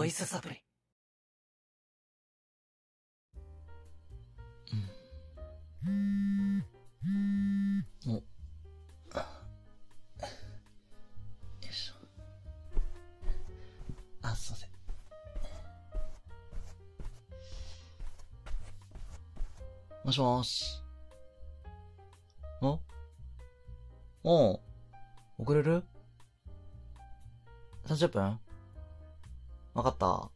ボイスサプリ。うん。お。よいしょ。あ、すいません。もしもーし。んおう。遅れる ?30 分わかった。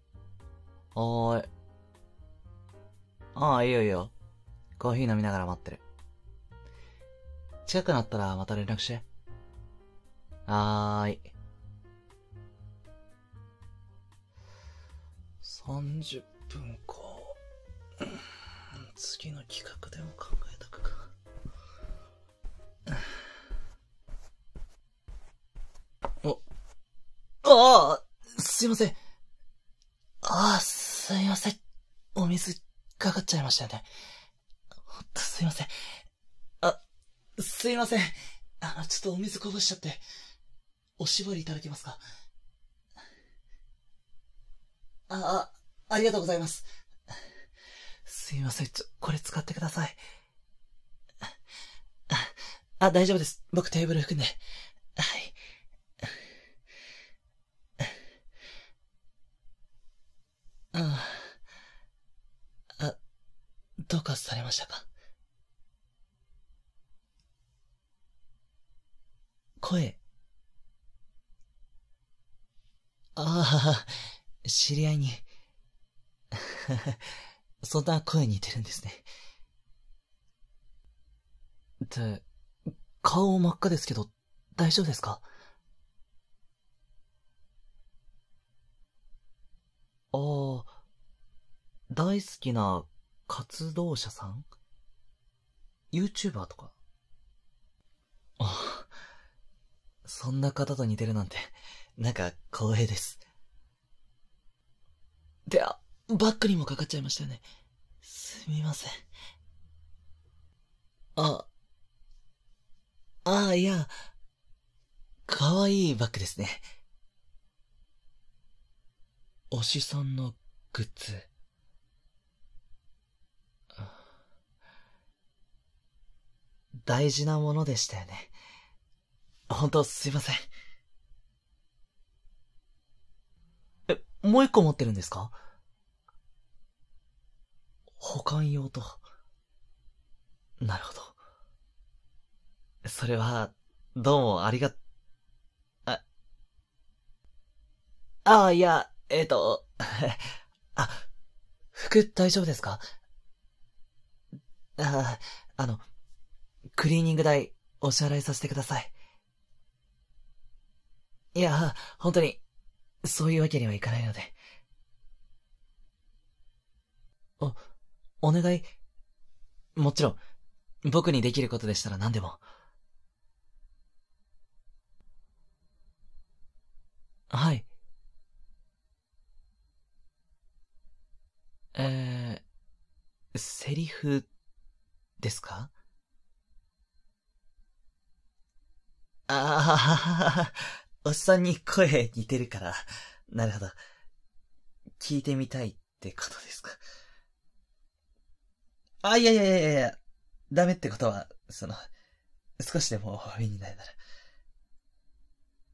おーい。ああ、いいよいいよ。コーヒー飲みながら待ってる。近くなったらまた連絡して。はーい。30分か。次の企画でも考えたくか。お、ああすいません。ちゃいましたよね。ほんとすいません。あ、すいません。あの、ちょっとお水こぼしちゃって。おしぼりいただけますかあ、あ、ありがとうございます。すいません、ちょ、これ使ってください。あ、大丈夫です。僕テーブル拭くんで。はい。ああ。どうかされましたか声。ああ、知り合いに。そんな声似てるんですね。て、顔真っ赤ですけど、大丈夫ですかああ、大好きな活動者さん ?YouTuber とかあ、そんな方と似てるなんて、なんか光栄です。で、あ、バックにもかかっちゃいましたよね。すみません。あ、ああ、いや、かわいいバッグですね。推しさんのグッズ。大事なものでしたよね。ほんとすいません。え、もう一個持ってるんですか保管用と。なるほど。それは、どうもありが、あ、ああ、いや、えっ、ー、と、あ、服大丈夫ですかああ、あの、クリーニング代、お支払いさせてください。いや、本当に、そういうわけにはいかないので。お、お願い。もちろん、僕にできることでしたら何でも。はい。えー、セリフ、ですかああ、おっさんに声似てるから、なるほど。聞いてみたいってことですか。あ、いやいやいやいや、ダメってことは、その、少しでも身になるなら。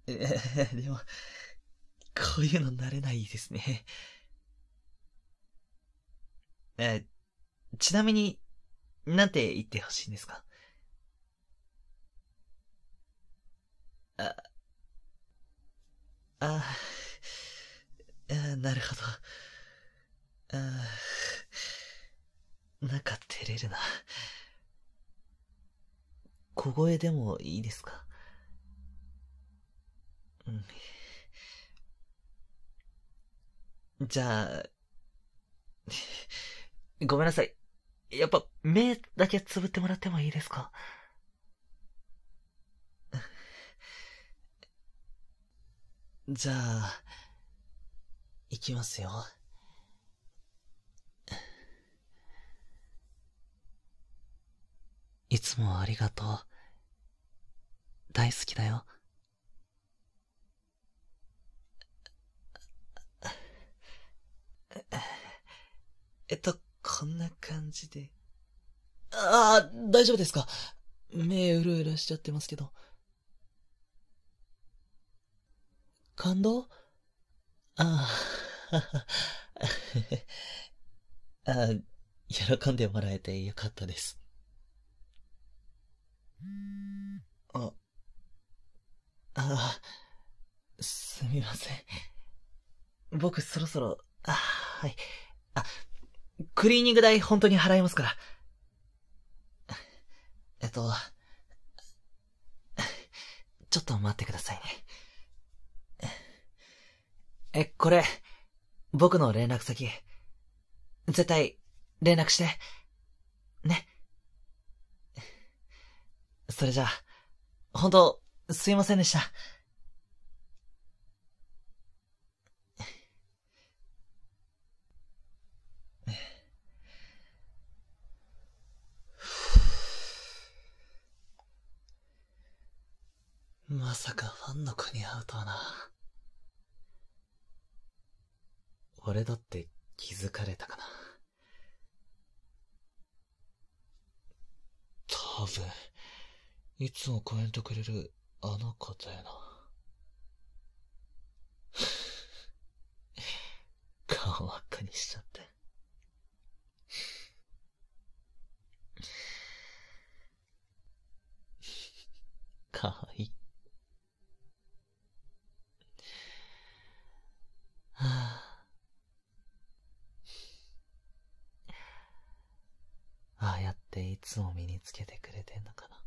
え でも、こういうの慣れないですね。えちなみに、なんて言ってほしいんですかあ、あ、あなるほど。あなんか照れるな。小声でもいいですかうん。じゃあ、ごめんなさい。やっぱ、目だけつぶってもらってもいいですかじゃあ、行きますよ。いつもありがとう。大好きだよ。えっと、こんな感じで。ああ、大丈夫ですか目うるうるしちゃってますけど。感動ああ、あ あ、喜んでもらえてよかったです。あ、あすみません。僕そろそろ、あはい。あ、クリーニング代本当に払いますから。えっと、ちょっと待ってくださいね。え、これ、僕の連絡先。絶対、連絡して。ね。それじゃあ、本当すいませんでした。まさかファンの子に会うとはな。俺だって気づかれたかな。多分、いつもコメントくれるあの子だよな。顔真っ赤にしちゃって。かわいい。やっていつも身につけてくれてんのかな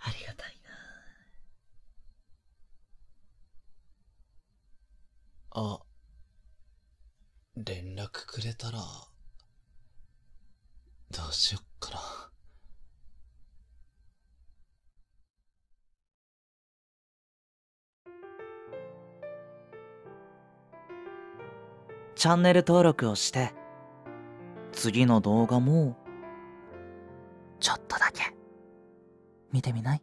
ありがたいなあ連絡くれたらどうしよっかなチャンネル登録をして、次の動画も、ちょっとだけ、見てみない